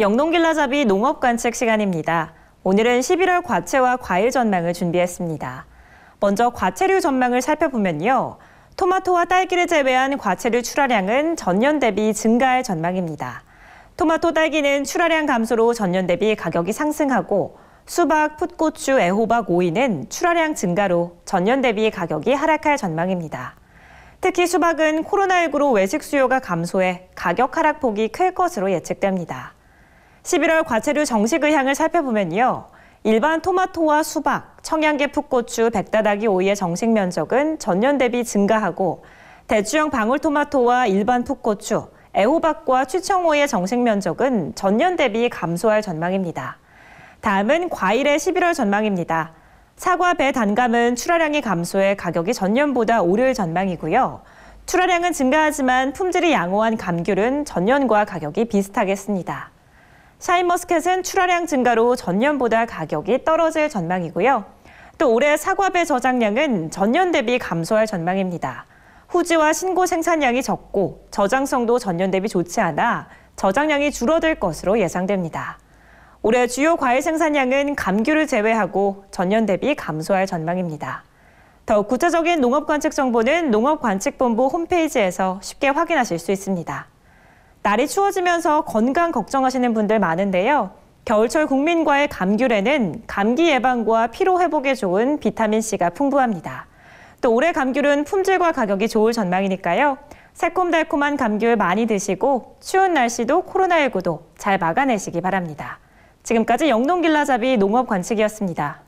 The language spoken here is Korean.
영농길라잡이 농업관측 시간입니다. 오늘은 11월 과채와 과일 전망을 준비했습니다. 먼저 과채류 전망을 살펴보면요. 토마토와 딸기를 제외한 과채류 출하량은 전년 대비 증가할 전망입니다. 토마토 딸기는 출하량 감소로 전년 대비 가격이 상승하고 수박, 풋고추, 애호박, 오이는 출하량 증가로 전년 대비 가격이 하락할 전망입니다. 특히 수박은 코로나19로 외식 수요가 감소해 가격 하락폭이 클 것으로 예측됩니다. 11월 과채류 정식 의향을 살펴보면요. 일반 토마토와 수박, 청양계 풋고추, 백다다기 오이의 정식 면적은 전년 대비 증가하고 대추형 방울토마토와 일반 풋고추, 애호박과 추청오이의 정식 면적은 전년 대비 감소할 전망입니다. 다음은 과일의 11월 전망입니다. 사과, 배, 단감은 출하량이 감소해 가격이 전년보다 오를 전망이고요. 출하량은 증가하지만 품질이 양호한 감귤은 전년과 가격이 비슷하겠습니다. 샤인머스켓은 출하량 증가로 전년보다 가격이 떨어질 전망이고요. 또 올해 사과배 저장량은 전년 대비 감소할 전망입니다. 후지와 신고 생산량이 적고 저장성도 전년 대비 좋지 않아 저장량이 줄어들 것으로 예상됩니다. 올해 주요 과일 생산량은 감귤을 제외하고 전년 대비 감소할 전망입니다. 더 구체적인 농업관측 정보는 농업관측본부 홈페이지에서 쉽게 확인하실 수 있습니다. 날이 추워지면서 건강 걱정하시는 분들 많은데요. 겨울철 국민과의 감귤에는 감기 예방과 피로 회복에 좋은 비타민C가 풍부합니다. 또 올해 감귤은 품질과 가격이 좋을 전망이니까요. 새콤달콤한 감귤 많이 드시고 추운 날씨도 코로나19도 잘 막아내시기 바랍니다. 지금까지 영농길라잡이 농업관측이었습니다.